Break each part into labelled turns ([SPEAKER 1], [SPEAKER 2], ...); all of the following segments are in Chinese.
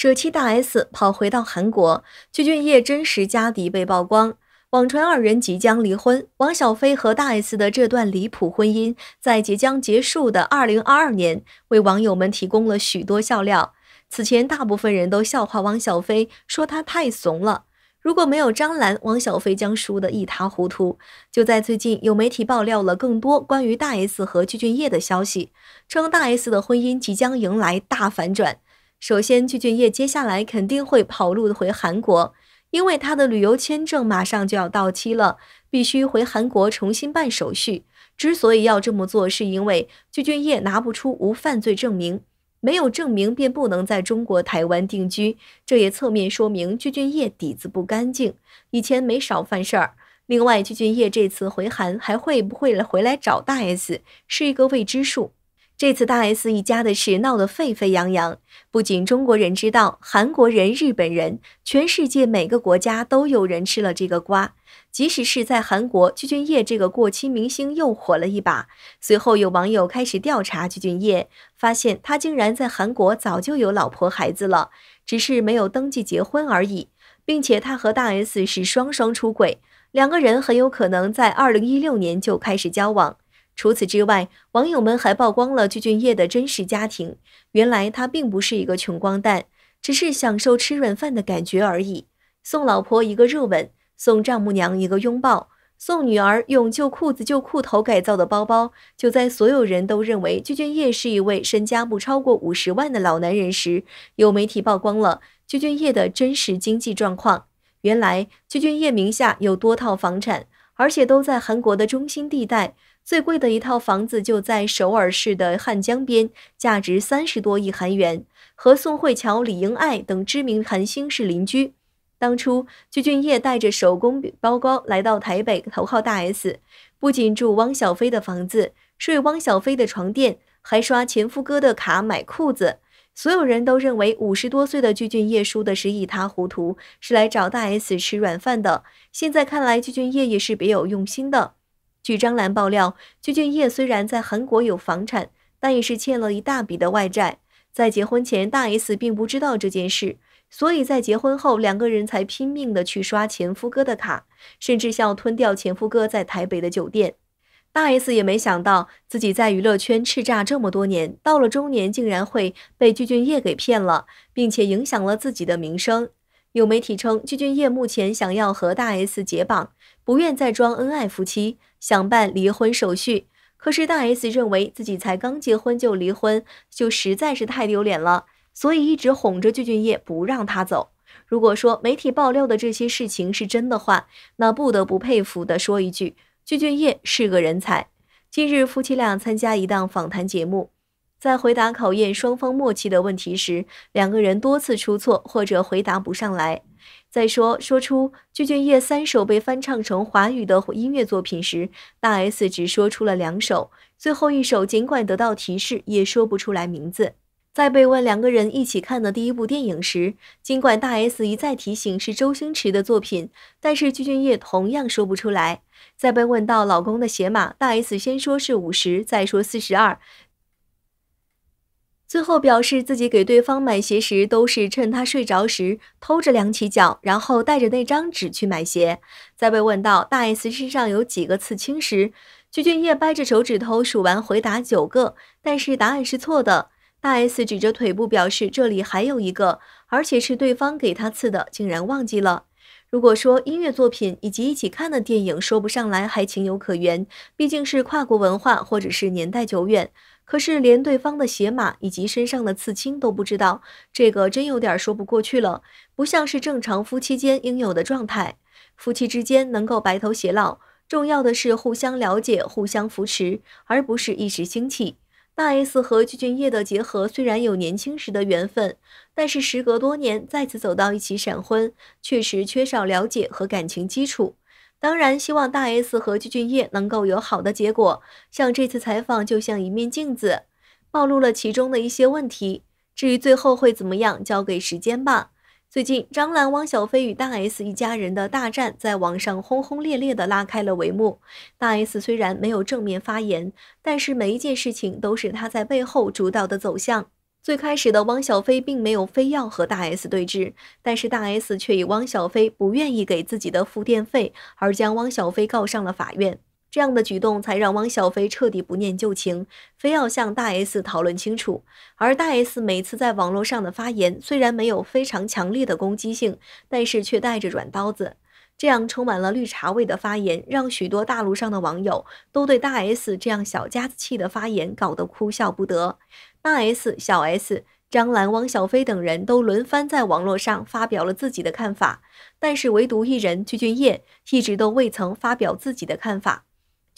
[SPEAKER 1] 舍弃大 S 跑回到韩国，具俊晔真实家底被曝光，网传二人即将离婚。王小飞和大 S 的这段离谱婚姻，在即将结束的二零二二年，为网友们提供了许多笑料。此前，大部分人都笑话王小飞，说他太怂了。如果没有张兰，王小飞将输得一塌糊涂。就在最近，有媒体爆料了更多关于大 S 和具俊晔的消息，称大 S 的婚姻即将迎来大反转。首先，具俊晔接下来肯定会跑路回韩国，因为他的旅游签证马上就要到期了，必须回韩国重新办手续。之所以要这么做，是因为具俊晔拿不出无犯罪证明，没有证明便不能在中国台湾定居。这也侧面说明具俊晔底子不干净，以前没少犯事儿。另外，具俊晔这次回韩还会不会回来找大 S，是一个未知数。这次大 S 一家的事闹得沸沸扬扬，不仅中国人知道，韩国人、日本人，全世界每个国家都有人吃了这个瓜。即使是在韩国，具俊晔这个过气明星又火了一把。随后有网友开始调查具俊晔，发现他竟然在韩国早就有老婆孩子了，只是没有登记结婚而已，并且他和大 S 是双双出轨，两个人很有可能在2016年就开始交往。除此之外，网友们还曝光了鞠俊业的真实家庭。原来他并不是一个穷光蛋，只是享受吃软饭的感觉而已。送老婆一个热吻，送丈母娘一个拥抱，送女儿用旧裤子、旧裤头改造的包包。就在所有人都认为鞠俊业是一位身家不超过五十万的老男人时，有媒体曝光了鞠俊业的真实经济状况。原来鞠俊业名下有多套房产。而且都在韩国的中心地带，最贵的一套房子就在首尔市的汉江边，价值三十多亿韩元，和宋慧乔、李英爱等知名韩星是邻居。当初具俊晔带着手工包包来到台北，头号大 S 不仅住汪小菲的房子，睡汪小菲的床垫，还刷前夫哥的卡买裤子。所有人都认为五十多岁的具俊晔输的是一塌糊涂，是来找大 S 吃软饭的。现在看来，具俊晔也是别有用心的。据张兰爆料，具俊晔虽然在韩国有房产，但也是欠了一大笔的外债。在结婚前，大 S 并不知道这件事，所以在结婚后，两个人才拼命的去刷前夫哥的卡，甚至想吞掉前夫哥在台北的酒店。大 S 也没想到自己在娱乐圈叱咤这么多年，到了中年竟然会被具俊晔给骗了，并且影响了自己的名声。有媒体称，具俊晔目前想要和大 S 解绑，不愿再装恩爱夫妻，想办离婚手续。可是大 S 认为自己才刚结婚就离婚，就实在是太丢脸了，所以一直哄着具俊晔不让他走。如果说媒体爆料的这些事情是真的话，那不得不佩服的说一句。具俊晔是个人才。近日，夫妻俩参加一档访谈节目，在回答考验双方默契的问题时，两个人多次出错或者回答不上来。再说说出具俊晔三首被翻唱成华语的音乐作品时，大 S 只说出了两首，最后一首尽管得到提示，也说不出来名字。在被问两个人一起看的第一部电影时，尽管大 S 一再提醒是周星驰的作品，但是鞠婧祎同样说不出来。在被问到老公的鞋码，大 S 先说是五十，再说四十二，最后表示自己给对方买鞋时都是趁他睡着时偷着量起脚，然后带着那张纸去买鞋。在被问到大 S 身上有几个刺青时，鞠婧祎掰着手指头数完回答九个，但是答案是错的。大 S 指着腿部表示：“这里还有一个，而且是对方给她刺的，竟然忘记了。如果说音乐作品以及一起看的电影说不上来，还情有可原，毕竟是跨国文化或者是年代久远。可是连对方的鞋码以及身上的刺青都不知道，这个真有点说不过去了，不像是正常夫妻间应有的状态。夫妻之间能够白头偕老，重要的是互相了解、互相扶持，而不是一时兴起。”大 S 和具俊晔的结合虽然有年轻时的缘分，但是时隔多年再次走到一起闪婚，确实缺少了解和感情基础。当然，希望大 S 和具俊晔能够有好的结果。像这次采访就像一面镜子，暴露了其中的一些问题。至于最后会怎么样，交给时间吧。最近，张兰、汪小菲与大 S 一家人的大战在网上轰轰烈烈地拉开了帷幕。大 S 虽然没有正面发言，但是每一件事情都是她在背后主导的走向。最开始的汪小菲并没有非要和大 S 对峙，但是大 S 却以汪小菲不愿意给自己的付电费而将汪小菲告上了法院。这样的举动才让汪小菲彻底不念旧情，非要向大 S 讨论清楚。而大 S 每次在网络上的发言，虽然没有非常强烈的攻击性，但是却带着软刀子。这样充满了绿茶味的发言，让许多大陆上的网友都对大 S 这样小家子气的发言搞得哭笑不得。大 S、小 S、张兰、汪小菲等人都轮番在网络上发表了自己的看法，但是唯独一人鞠婧祎一直都未曾发表自己的看法。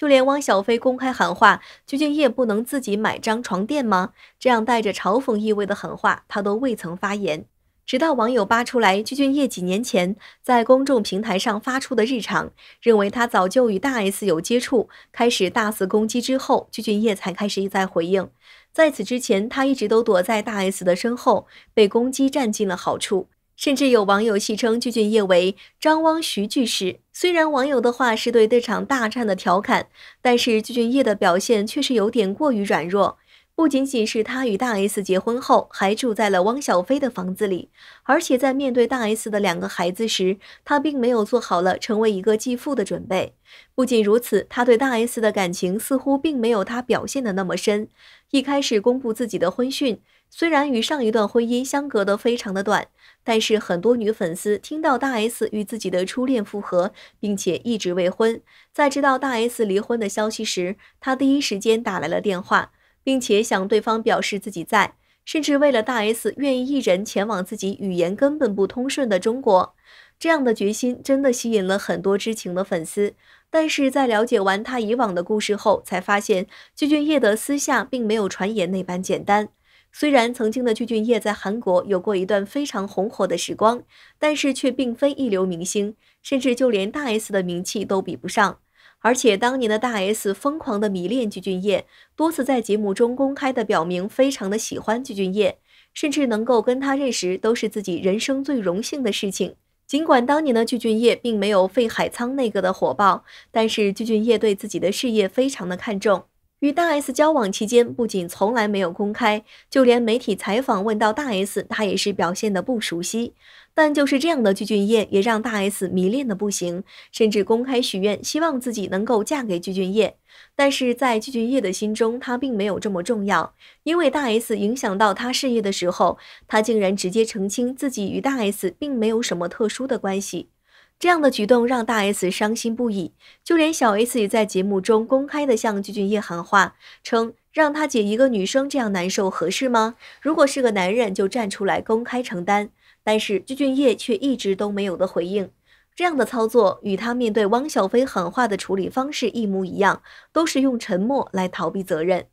[SPEAKER 1] 就连汪小菲公开喊话鞠婧祎不能自己买张床垫吗？这样带着嘲讽意味的狠话，他都未曾发言。直到网友扒出来鞠婧祎几年前在公众平台上发出的日常，认为他早就与大 S 有接触，开始大肆攻击之后，鞠婧祎才开始一再回应。在此之前，他一直都躲在大 S 的身后，被攻击占尽了好处。甚至有网友戏称具俊晔为“张汪徐巨氏”。虽然网友的话是对这场大战的调侃，但是具俊晔的表现确实有点过于软弱。不仅仅是他与大 S 结婚后还住在了汪小菲的房子里，而且在面对大 S 的两个孩子时，他并没有做好了成为一个继父的准备。不仅如此，他对大 S 的感情似乎并没有他表现的那么深。一开始公布自己的婚讯。虽然与上一段婚姻相隔的非常的短，但是很多女粉丝听到大 S 与自己的初恋复合，并且一直未婚，在知道大 S 离婚的消息时，她第一时间打来了电话，并且向对方表示自己在，甚至为了大 S 愿意一人前往自己语言根本不通顺的中国，这样的决心真的吸引了很多知情的粉丝。但是在了解完他以往的故事后，才发现鞠俊烨的私下并没有传言那般简单。虽然曾经的具俊晔在韩国有过一段非常红火的时光，但是却并非一流明星，甚至就连大 S 的名气都比不上。而且当年的大 S 疯狂的迷恋具俊晔，多次在节目中公开的表明非常的喜欢具俊晔，甚至能够跟他认识都是自己人生最荣幸的事情。尽管当年的具俊晔并没有费海仓那个的火爆，但是具俊晔对自己的事业非常的看重。与大 S 交往期间，不仅从来没有公开，就连媒体采访问到大 S，他也是表现的不熟悉。但就是这样的具俊晔，也让大 S 迷恋的不行，甚至公开许愿，希望自己能够嫁给具俊晔。但是在具俊晔的心中，他并没有这么重要，因为大 S 影响到他事业的时候，他竟然直接澄清自己与大 S 并没有什么特殊的关系。这样的举动让大 S 伤心不已，就连小 S 也在节目中公开的向鞠俊业喊话，称让他姐一个女生这样难受合适吗？如果是个男人，就站出来公开承担。但是鞠俊业却一直都没有的回应，这样的操作与他面对汪小菲喊话的处理方式一模一样，都是用沉默来逃避责任。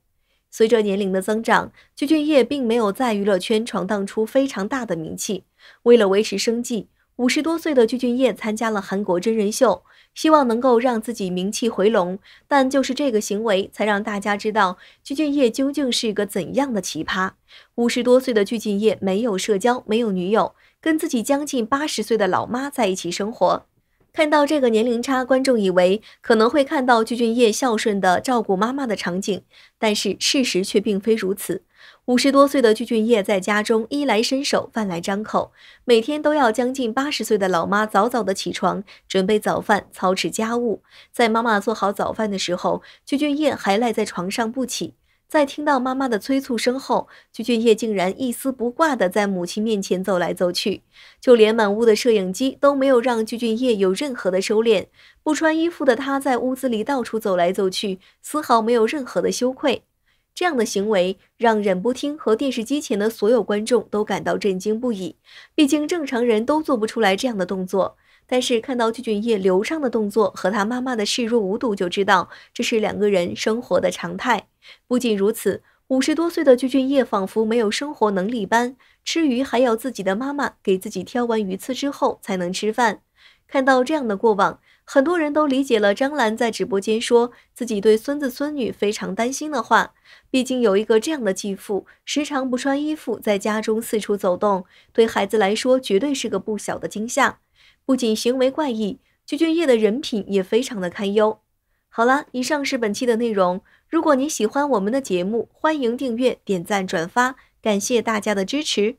[SPEAKER 1] 随着年龄的增长，鞠俊业并没有在娱乐圈闯荡出非常大的名气，为了维持生计。五十多岁的具俊晔参加了韩国真人秀，希望能够让自己名气回笼。但就是这个行为，才让大家知道具俊晔究竟是个怎样的奇葩。五十多岁的具俊晔没有社交，没有女友，跟自己将近八十岁的老妈在一起生活。看到这个年龄差，观众以为可能会看到具俊晔孝顺的照顾妈妈的场景，但是事实却并非如此。五十多岁的鞠俊晔在家中衣来伸手、饭来张口，每天都要将近八十岁的老妈早早的起床准备早饭、操持家务。在妈妈做好早饭的时候，鞠俊晔还赖在床上不起。在听到妈妈的催促声后，鞠俊晔竟然一丝不挂的在母亲面前走来走去，就连满屋的摄影机都没有让鞠俊晔有任何的收敛。不穿衣服的他在屋子里到处走来走去，丝毫没有任何的羞愧。这样的行为让忍不听和电视机前的所有观众都感到震惊不已。毕竟正常人都做不出来这样的动作。但是看到具俊烨流畅的动作和他妈妈的视若无睹，就知道这是两个人生活的常态。不仅如此，五十多岁的具俊烨仿佛没有生活能力般，吃鱼还要自己的妈妈给自己挑完鱼刺之后才能吃饭。看到这样的过往。很多人都理解了张兰在直播间说自己对孙子孙女非常担心的话。毕竟有一个这样的继父，时常不穿衣服在家中四处走动，对孩子来说绝对是个不小的惊吓。不仅行为怪异，鞠俊业的人品也非常的堪忧。好了，以上是本期的内容。如果您喜欢我们的节目，欢迎订阅、点赞、转发，感谢大家的支持。